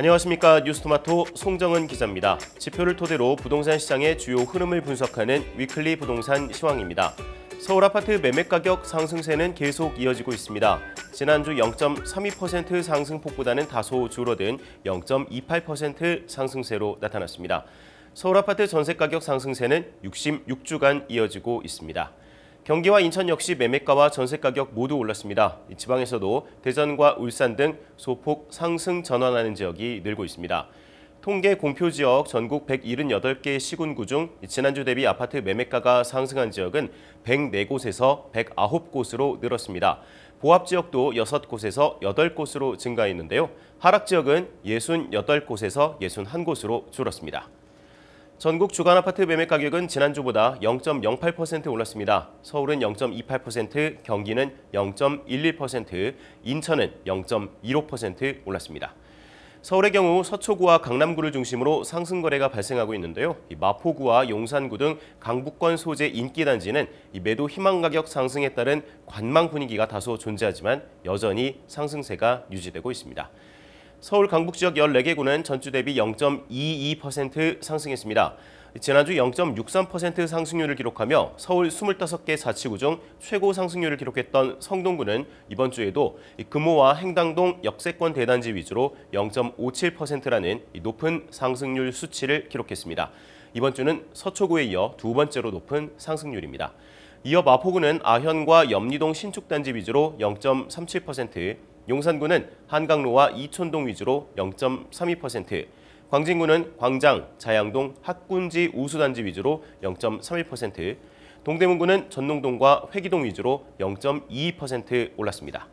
안녕하십니까 뉴스토마토 송정은 기자입니다. 지표를 토대로 부동산 시장의 주요 흐름을 분석하는 위클리 부동산 시황입니다. 서울 아파트 매매 가격 상승세는 계속 이어지고 있습니다. 지난주 0.32% 상승폭보다는 다소 줄어든 0.28% 상승세로 나타났습니다. 서울 아파트 전세 가격 상승세는 66주간 이어지고 있습니다. 경기와 인천 역시 매매가와 전세가격 모두 올랐습니다. 지방에서도 대전과 울산 등 소폭 상승 전환하는 지역이 늘고 있습니다. 통계 공표 지역 전국 178개 시군구 중 지난주 대비 아파트 매매가가 상승한 지역은 104곳에서 109곳으로 늘었습니다. 보합 지역도 6곳에서 8곳으로 증가했는데요. 하락 지역은 68곳에서 61곳으로 줄었습니다. 전국 주간 아파트 매매 가격은 지난주보다 0.08% 올랐습니다. 서울은 0.28%, 경기는 0.11%, 인천은 0.15% 올랐습니다. 서울의 경우 서초구와 강남구를 중심으로 상승 거래가 발생하고 있는데요. 마포구와 용산구 등 강북권 소재 인기 단지는 매도 희망 가격 상승에 따른 관망 분위기가 다소 존재하지만 여전히 상승세가 유지되고 있습니다. 서울 강북 지역 14개구는 전주 대비 0.22% 상승했습니다. 지난주 0.63% 상승률을 기록하며 서울 25개 자치구 중 최고 상승률을 기록했던 성동구는 이번 주에도 금호와 행당동 역세권 대단지 위주로 0.57%라는 높은 상승률 수치를 기록했습니다. 이번 주는 서초구에 이어 두 번째로 높은 상승률입니다. 이어 마포구는 아현과 염리동 신축단지 위주로 0.37%, 용산구는 한강로와 이촌동 위주로 0.32%, 광진구는 광장, 자양동, 학군지 우수단지 위주로 0.31%, 동대문구는 전농동과 회기동 위주로 0.22% 올랐습니다.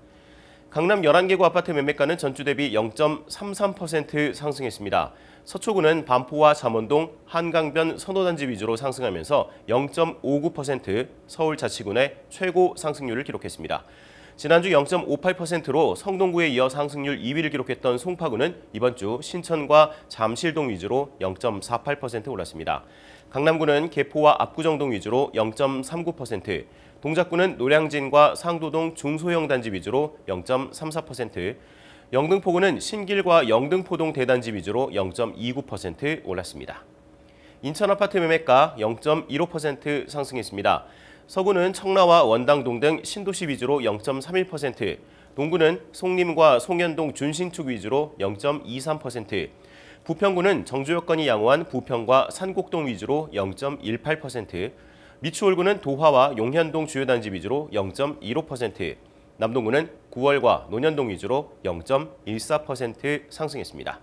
강남 11개구 아파트 매매가는 전주 대비 0.33% 상승했습니다. 서초구는 반포와 잠원동, 한강변 선호단지 위주로 상승하면서 0.59%, 서울 자치구내 최고 상승률을 기록했습니다. 지난주 0.58%로 성동구에 이어 상승률 2위를 기록했던 송파구는 이번 주 신천과 잠실동 위주로 0.48% 올랐습니다. 강남구는 개포와 압구정동 위주로 0.39%, 동작구는 노량진과 상도동 중소형 단지 위주로 0.34%, 영등포구는 신길과 영등포동 대단지 위주로 0.29% 올랐습니다. 인천 아파트 매매가 0.15% 상승했습니다. 서구는 청라와 원당동 등 신도시 위주로 0.31%, 동구는 송림과 송현동 준신축 위주로 0.23%, 부평구는 정주 여건이 양호한 부평과 산곡동 위주로 0.18%, 미추홀구는 도화와 용현동 주요 단지 위주로 0.15%, 남동구는 9월과 논현동 위주로 0.14% 상승했습니다.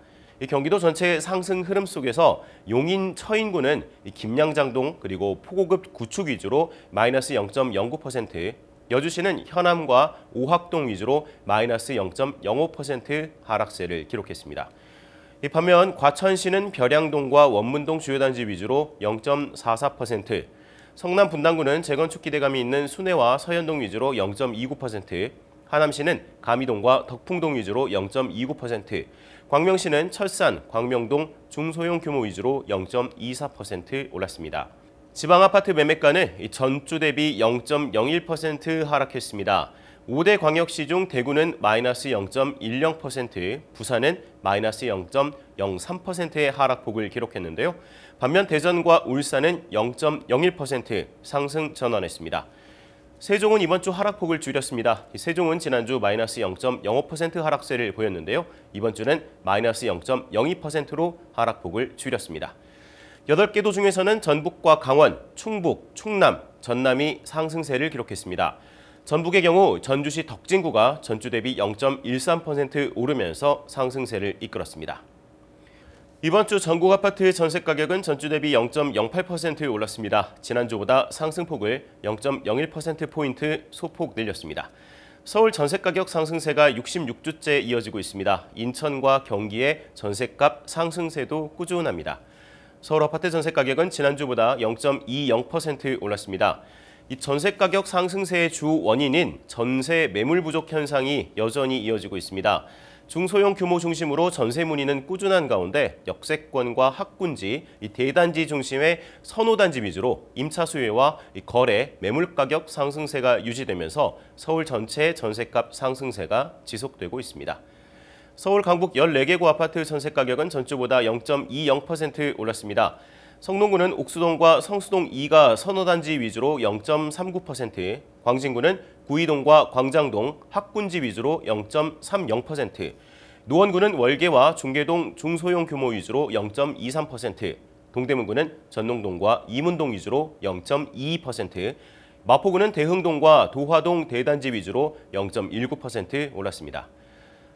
경기도 전체 의 상승 흐름 속에서 용인 처인구는 김양장동 그리고 포고급 구축 위주로 마이너스 0.09%, 여주시는 현암과 오학동 위주로 마이너스 0.05% 하락세를 기록했습니다. 반면 과천시는 벼량동과 원문동 주요 단지 위주로 0.44%, 성남 분당구는 재건축 기대감이 있는 순회와 서현동 위주로 0.29%, 하남시는 가미동과 덕풍동 위주로 0.29%, 광명시는 철산, 광명동, 중소형 규모 위주로 0.24% 올랐습니다. 지방 아파트 매매가는 전주 대비 0.01% 하락했습니다. 5대 광역시 중 대구는 마이너스 0.10%, 부산은 마이너스 0.03%의 하락폭을 기록했는데요. 반면 대전과 울산은 0.01% 상승 전환했습니다. 세종은 이번 주 하락폭을 줄였습니다. 세종은 지난주 마이너스 0.05% 하락세를 보였는데요. 이번 주는 마이너스 0.02%로 하락폭을 줄였습니다. 8개 도 중에서는 전북과 강원, 충북, 충남, 전남이 상승세를 기록했습니다. 전북의 경우 전주시 덕진구가 전주 대비 0.13% 오르면서 상승세를 이끌었습니다. 이번 주 전국 아파트의 전세 가격은 전주 대비 0.08% 올랐습니다. 지난주보다 상승폭을 0.01%포인트 소폭 늘렸습니다. 서울 전세 가격 상승세가 66주째 이어지고 있습니다. 인천과 경기의 전세값 상승세도 꾸준합니다. 서울 아파트 전세 가격은 지난주보다 0.20% 올랐습니다. 이 전세 가격 상승세의 주 원인인 전세 매물 부족 현상이 여전히 이어지고 있습니다. 중소형 규모 중심으로 전세 문의는 꾸준한 가운데 역세권과 학군지, 대단지 중심의 선호단지 위주로 임차 수요와 거래, 매물 가격 상승세가 유지되면서 서울 전체 전세값 상승세가 지속되고 있습니다. 서울 강북 14개구 아파트 전세 가격은 전주보다 0.20% 올랐습니다. 성동구는 옥수동과 성수동 2가 선호단지 위주로 0.39%, 광진구는 구이동과 광장동, 학군지 위주로 0.30%, 노원구는 월계와 중계동 중소형 규모 위주로 0.23%, 동대문구는 전농동과 이문동 위주로 0.22%, 마포구는 대흥동과 도화동 대단지 위주로 0.19% 올랐습니다.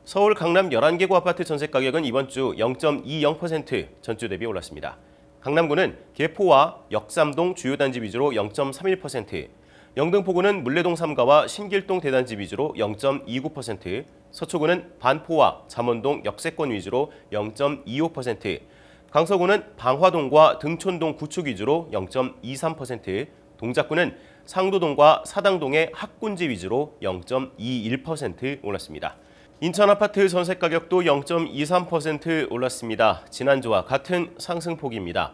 서울 강남 11개구 아파트 전세 가격은 이번 주 0.20% 전주 대비 올랐습니다. 강남구는 개포와 역삼동 주요 단지 위주로 0.31%, 영등포구는 물레동 3가와 신길동 대단지 위주로 0.29%, 서초구는 반포와 잠원동 역세권 위주로 0.25%, 강서구는 방화동과 등촌동 구축 위주로 0.23%, 동작구는 상도동과 사당동의 학군지 위주로 0.21% 올랐습니다. 인천 아파트 전세 가격도 0.23% 올랐습니다. 지난주와 같은 상승폭입니다.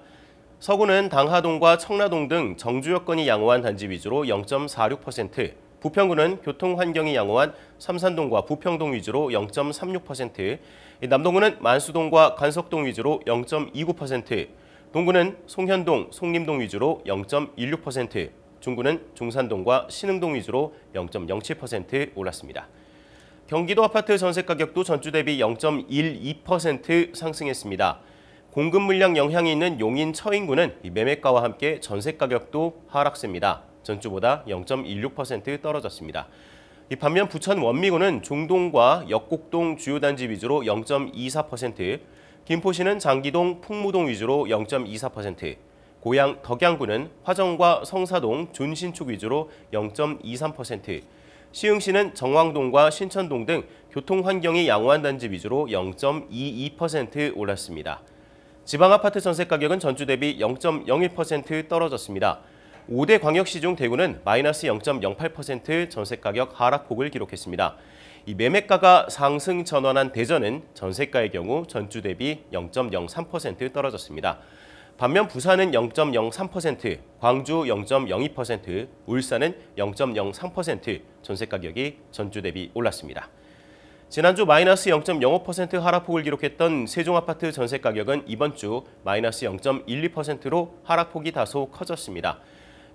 서구는 당하동과 청라동 등 정주 여건이 양호한 단지 위주로 0.46%, 부평구는 교통 환경이 양호한 삼산동과 부평동 위주로 0.36%, 남동구는 만수동과 간석동 위주로 0.29%, 동구는 송현동, 송림동 위주로 0.16%, 중구는 중산동과 신흥동 위주로 0.07% 올랐습니다. 경기도 아파트 전세 가격도 전주 대비 0.12% 상승했습니다. 공급 물량 영향이 있는 용인 처인구는 매매가와 함께 전세 가격도 하락세입니다. 전주보다 0.16% 떨어졌습니다. 반면 부천 원미구는 중동과 역곡동 주요 단지 위주로 0.24%, 김포시는 장기동, 풍무동 위주로 0.24%, 고양 덕양구는 화정과 성사동, 존신축 위주로 0.23%, 시흥시는 정왕동과 신천동 등 교통 환경이 양호한 단지 위주로 0.22% 올랐습니다. 지방 아파트 전세 가격은 전주 대비 0.01% 떨어졌습니다. 5대 광역시 중 대구는 마이너스 0.08% 전세가격 하락폭을 기록했습니다. 이 매매가가 상승 전환한 대전은 전세가의 경우 전주 대비 0.03% 떨어졌습니다. 반면 부산은 0.03%, 광주 0.02%, 울산은 0.03% 전세가격이 전주 대비 올랐습니다. 지난주 마이너스 0.05% 하락폭을 기록했던 세종아파트 전세 가격은 이번 주 마이너스 0.12%로 하락폭이 다소 커졌습니다.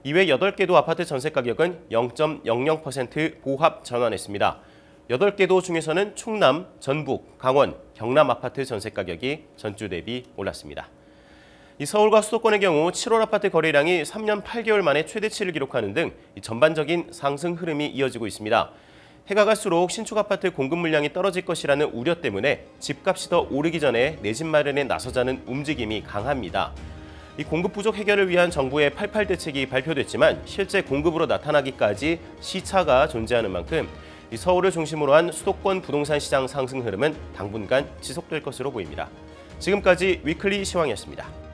이외 8개도 아파트 전세 가격은 0.00% 보합 전환했습니다. 8개도 중에서는 충남, 전북, 강원, 경남 아파트 전세 가격이 전주 대비 올랐습니다. 이 서울과 수도권의 경우 7월 아파트 거래량이 3년 8개월 만에 최대치를 기록하는 등 전반적인 상승 흐름이 이어지고 있습니다. 해가 갈수록 신축 아파트 공급 물량이 떨어질 것이라는 우려 때문에 집값이 더 오르기 전에 내 집 마련에 나서자는 움직임이 강합니다. 이 공급 부족 해결을 위한 정부의 88 대책이 발표됐지만 실제 공급으로 나타나기까지 시차가 존재하는 만큼 서울을 중심으로 한 수도권 부동산 시장 상승 흐름은 당분간 지속될 것으로 보입니다. 지금까지 위클리 시황이었습니다.